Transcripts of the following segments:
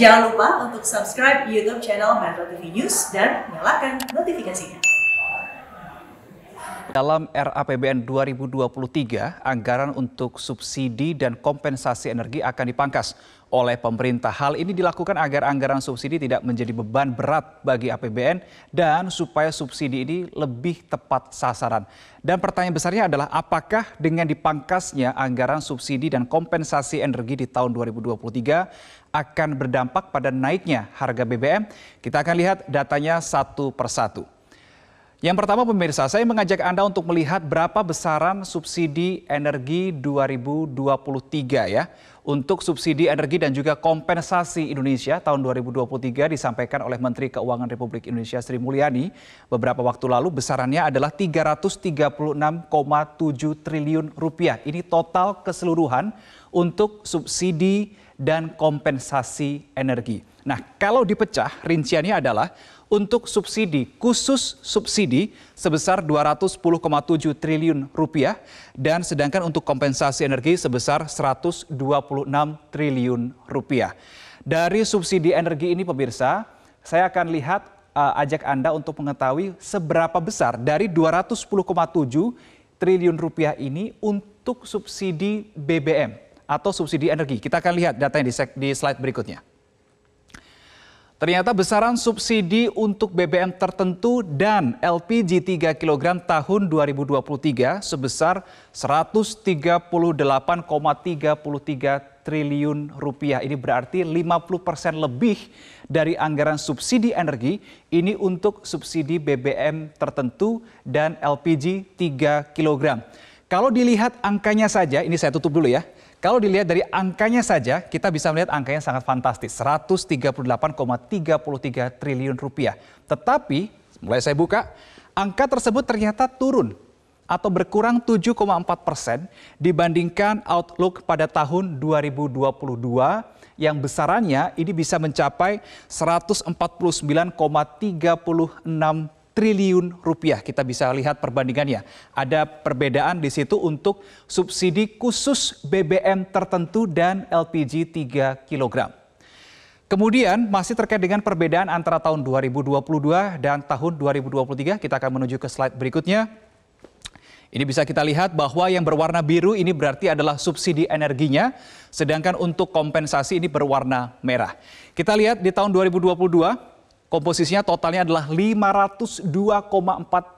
Jangan lupa untuk subscribe YouTube channel Metro TV News dan nyalakan notifikasinya. Dalam RAPBN 2023, anggaran untuk subsidi dan kompensasi energi akan dipangkas oleh pemerintah. Hal ini dilakukan agar anggaran subsidi tidak menjadi beban berat bagi APBN dan supaya subsidi ini lebih tepat sasaran. Dan pertanyaan besarnya adalah apakah dengan dipangkasnya anggaran subsidi dan kompensasi energi di tahun 2023 akan berdampak pada naiknya harga BBM? Kita akan lihat datanya satu persatu. Yang pertama pemirsa, saya mengajak Anda untuk melihat berapa besaran subsidi energi 2023 ya. Untuk subsidi energi dan juga kompensasi Indonesia tahun 2023 disampaikan oleh Menteri Keuangan Republik Indonesia Sri Mulyani beberapa waktu lalu besarannya adalah 336,7 triliun rupiah. Ini total keseluruhan untuk subsidi dan kompensasi energi. Nah, kalau dipecah, rinciannya adalah untuk subsidi, khusus subsidi sebesar 210,7 triliun rupiah dan sedangkan untuk kompensasi energi sebesar 126 triliun rupiah. Dari subsidi energi ini pemirsa, saya akan lihat uh, ajak Anda untuk mengetahui seberapa besar dari 210,7 triliun rupiah ini untuk subsidi BBM atau subsidi energi. Kita akan lihat datanya di, di slide berikutnya. Ternyata besaran subsidi untuk BBM tertentu dan LPG 3 kg tahun 2023 sebesar 138,33 triliun rupiah. Ini berarti 50 persen lebih dari anggaran subsidi energi ini untuk subsidi BBM tertentu dan LPG 3 kg. Kalau dilihat angkanya saja, ini saya tutup dulu ya. Kalau dilihat dari angkanya saja, kita bisa melihat angkanya sangat fantastis, 138,33 triliun rupiah. Tetapi, mulai saya buka, angka tersebut ternyata turun atau berkurang 7,4 persen dibandingkan outlook pada tahun 2022 yang besarannya ini bisa mencapai 149,36 triliun rupiah. Kita bisa lihat perbandingannya. Ada perbedaan di situ untuk subsidi khusus BBM tertentu dan LPG 3 kg. Kemudian masih terkait dengan perbedaan antara tahun 2022 dan tahun 2023, kita akan menuju ke slide berikutnya. Ini bisa kita lihat bahwa yang berwarna biru ini berarti adalah subsidi energinya, sedangkan untuk kompensasi ini berwarna merah. Kita lihat di tahun 2022 Komposisinya totalnya adalah 502,4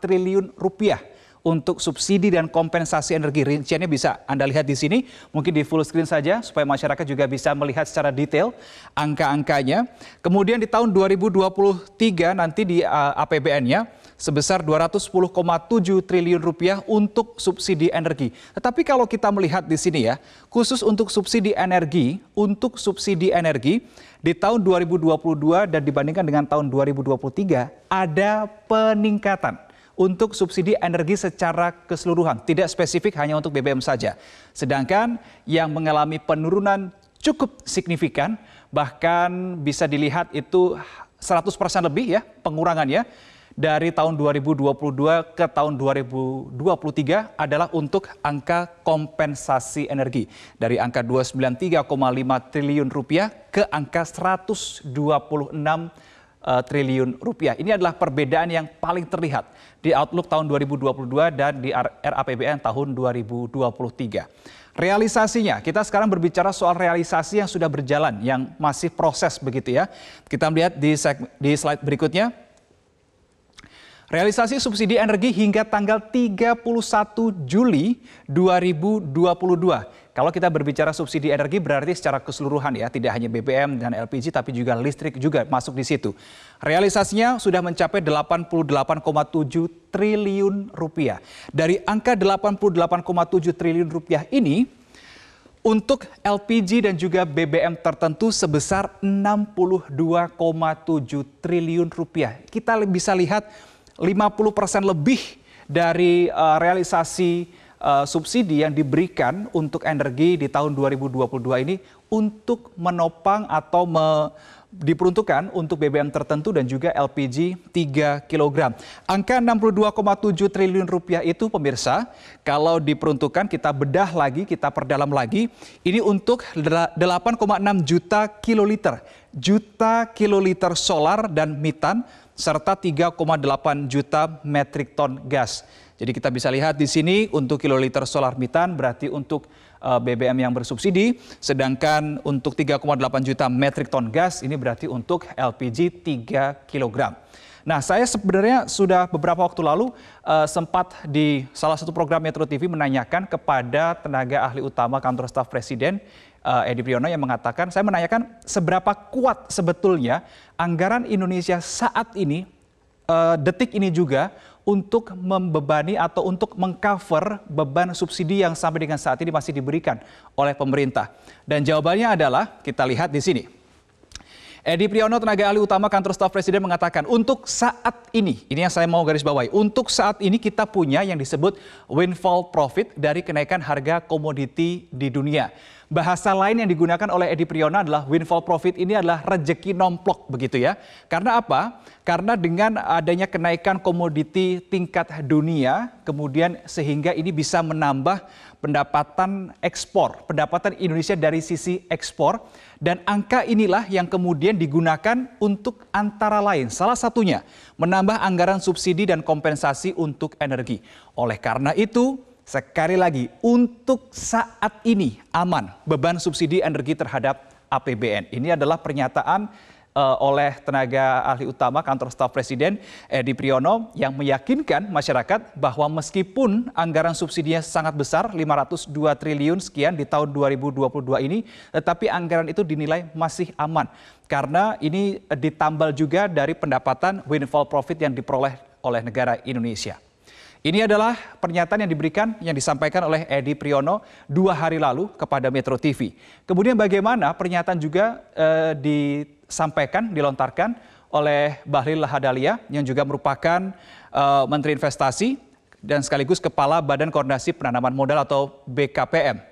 triliun rupiah untuk subsidi dan kompensasi energi. Rinciannya bisa Anda lihat di sini, mungkin di full screen saja supaya masyarakat juga bisa melihat secara detail angka-angkanya. Kemudian di tahun 2023 nanti di eh, APBN-nya sebesar 210,7 triliun rupiah untuk subsidi energi. Tetapi kalau kita melihat di sini ya, khusus untuk subsidi energi, untuk subsidi energi di tahun 2022 dan dibandingkan dengan tahun 2023 ada peningkatan untuk subsidi energi secara keseluruhan, tidak spesifik hanya untuk BBM saja. Sedangkan yang mengalami penurunan cukup signifikan, bahkan bisa dilihat itu 100% lebih ya pengurangannya dari tahun 2022 ke tahun 2023 adalah untuk angka kompensasi energi dari angka 293,5 triliun rupiah ke angka 126 eh, triliun rupiah. Ini adalah perbedaan yang paling terlihat di outlook tahun 2022 dan di RAPBN tahun 2023 realisasinya. Kita sekarang berbicara soal realisasi yang sudah berjalan, yang masih proses begitu ya. Kita melihat di, di slide berikutnya. Realisasi subsidi energi hingga tanggal 31 Juli 2022. Kalau kita berbicara subsidi energi berarti secara keseluruhan ya, tidak hanya BBM dan LPG tapi juga listrik juga masuk di situ. Realisasinya sudah mencapai 88,7 triliun rupiah. Dari angka 88,7 triliun rupiah ini untuk LPG dan juga BBM tertentu sebesar 62,7 triliun rupiah. Kita bisa lihat 50% lebih dari uh, realisasi uh, subsidi yang diberikan untuk energi di tahun 2022 ini untuk menopang atau me diperuntukkan untuk BBM tertentu dan juga LPG 3 kg. Angka 62,7 triliun rupiah itu pemirsa, kalau diperuntukkan kita bedah lagi, kita perdalam lagi, ini untuk 8,6 juta kiloliter, juta kiloliter solar dan mitan serta 3,8 juta metrik ton gas. Jadi kita bisa lihat di sini untuk kiloliter solar mitan berarti untuk eh, BBM yang bersubsidi, sedangkan untuk 3,8 juta metrik ton gas ini berarti untuk LPG 3 kg. Nah, saya sebenarnya sudah beberapa waktu lalu uh, sempat di salah satu program Metro TV menanyakan kepada tenaga ahli utama kantor staf presiden uh, Edi Priyono yang mengatakan, saya menanyakan seberapa kuat sebetulnya anggaran Indonesia saat ini, uh, detik ini juga, untuk membebani atau untuk mengcover beban subsidi yang sampai dengan saat ini masih diberikan oleh pemerintah. Dan jawabannya adalah, kita lihat di sini. Edi Priyono, tenaga ahli utama kantor staf presiden mengatakan, untuk saat ini, ini yang saya mau garis bawahi, untuk saat ini kita punya yang disebut windfall profit dari kenaikan harga komoditi di dunia bahasa lain yang digunakan oleh Edi Priona adalah windfall profit ini adalah rejeki nomplok begitu ya. Karena apa? Karena dengan adanya kenaikan komoditi tingkat dunia, kemudian sehingga ini bisa menambah pendapatan ekspor, pendapatan Indonesia dari sisi ekspor dan angka inilah yang kemudian digunakan untuk antara lain salah satunya menambah anggaran subsidi dan kompensasi untuk energi. Oleh karena itu, Sekali lagi, untuk saat ini aman beban subsidi energi terhadap APBN. Ini adalah pernyataan uh, oleh tenaga ahli utama kantor staf presiden Edi Priyono yang meyakinkan masyarakat bahwa meskipun anggaran subsidinya sangat besar 502 triliun sekian di tahun 2022 ini tetapi anggaran itu dinilai masih aman karena ini eh, ditambal juga dari pendapatan windfall profit yang diperoleh oleh negara Indonesia. Ini adalah pernyataan yang diberikan yang disampaikan oleh Edi Priyono dua hari lalu kepada Metro TV. Kemudian bagaimana pernyataan juga eh, disampaikan, dilontarkan oleh Bahlil Lahadalia yang juga merupakan eh, Menteri Investasi dan sekaligus Kepala Badan Koordinasi Penanaman Modal atau BKPM.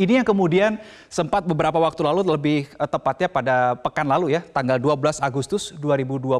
Ini yang kemudian sempat beberapa waktu lalu lebih eh, tepatnya pada pekan lalu ya, tanggal 12 Agustus 2022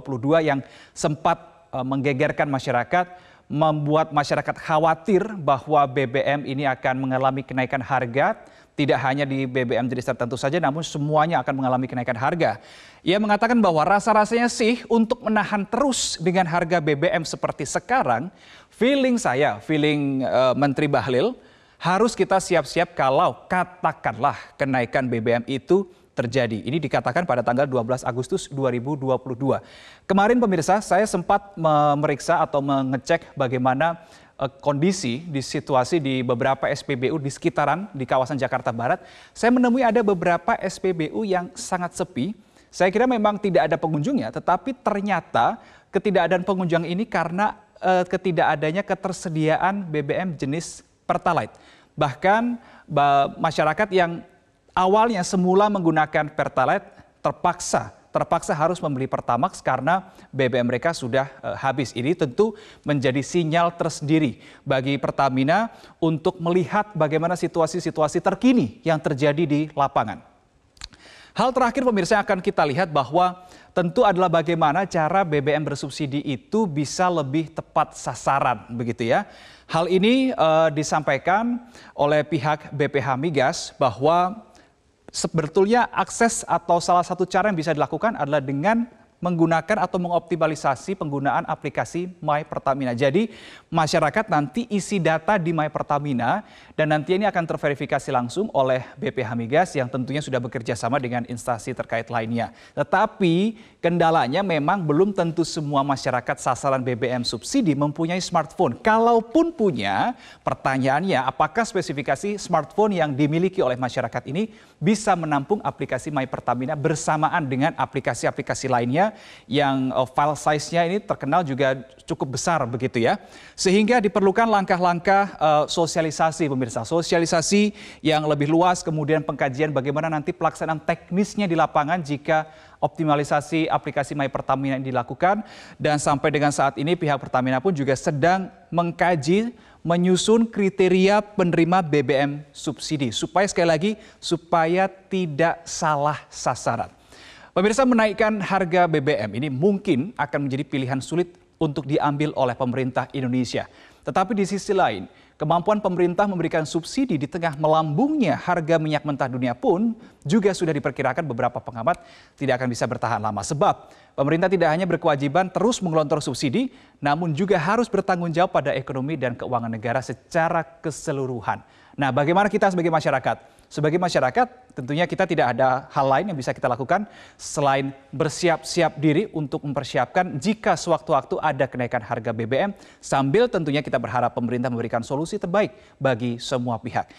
yang sempat eh, menggegerkan masyarakat membuat masyarakat khawatir bahwa BBM ini akan mengalami kenaikan harga tidak hanya di BBM jenis tertentu saja, namun semuanya akan mengalami kenaikan harga. Ia mengatakan bahwa rasa-rasanya sih untuk menahan terus dengan harga BBM seperti sekarang, feeling saya, feeling uh, Menteri Bahlil, harus kita siap-siap kalau katakanlah kenaikan BBM itu terjadi. Ini dikatakan pada tanggal 12 Agustus 2022. Kemarin pemirsa, saya sempat memeriksa atau mengecek bagaimana eh, kondisi di situasi di beberapa SPBU di sekitaran di kawasan Jakarta Barat, saya menemui ada beberapa SPBU yang sangat sepi. Saya kira memang tidak ada pengunjungnya, tetapi ternyata ketidakadaan pengunjung ini karena eh, ketidakadanya ketersediaan BBM jenis Pertalite. Bahkan masyarakat yang awalnya semula menggunakan Pertalite terpaksa terpaksa harus membeli Pertamax karena BBM mereka sudah eh, habis. Ini tentu menjadi sinyal tersendiri bagi Pertamina untuk melihat bagaimana situasi-situasi terkini yang terjadi di lapangan. Hal terakhir pemirsa akan kita lihat bahwa tentu adalah bagaimana cara BBM bersubsidi itu bisa lebih tepat sasaran begitu ya. Hal ini e, disampaikan oleh pihak BPH Migas bahwa sebetulnya akses atau salah satu cara yang bisa dilakukan adalah dengan menggunakan atau mengoptimalisasi penggunaan aplikasi My Pertamina. Jadi masyarakat nanti isi data di My Pertamina dan nanti ini akan terverifikasi langsung oleh BPH Migas yang tentunya sudah bekerja sama dengan instansi terkait lainnya. Tetapi kendalanya memang belum tentu semua masyarakat sasaran BBM subsidi mempunyai smartphone. Kalaupun punya, pertanyaannya apakah spesifikasi smartphone yang dimiliki oleh masyarakat ini bisa menampung aplikasi My Pertamina bersamaan dengan aplikasi-aplikasi lainnya yang eh, file size-nya ini terkenal juga cukup besar begitu ya. Sehingga diperlukan langkah-langkah eh, sosialisasi pemirsa, sosialisasi yang lebih luas kemudian pengkajian bagaimana nanti pelaksanaan teknisnya di lapangan jika optimalisasi aplikasi My Pertamina ini dilakukan dan sampai dengan saat ini pihak Pertamina pun juga sedang mengkaji menyusun kriteria penerima BBM subsidi supaya sekali lagi supaya tidak salah sasaran. Pemirsa menaikkan harga BBM ini mungkin akan menjadi pilihan sulit untuk diambil oleh pemerintah Indonesia. Tetapi di sisi lain, kemampuan pemerintah memberikan subsidi di tengah melambungnya harga minyak mentah dunia pun juga sudah diperkirakan beberapa pengamat tidak akan bisa bertahan lama. Sebab pemerintah tidak hanya berkewajiban terus menggelontorkan subsidi, namun juga harus bertanggung jawab pada ekonomi dan keuangan negara secara keseluruhan. Nah, bagaimana kita sebagai masyarakat? Sebagai masyarakat, tentunya kita tidak ada hal lain yang bisa kita lakukan selain bersiap-siap diri untuk mempersiapkan jika sewaktu-waktu ada kenaikan harga BBM, sambil tentunya kita berharap pemerintah memberikan solusi terbaik bagi semua pihak.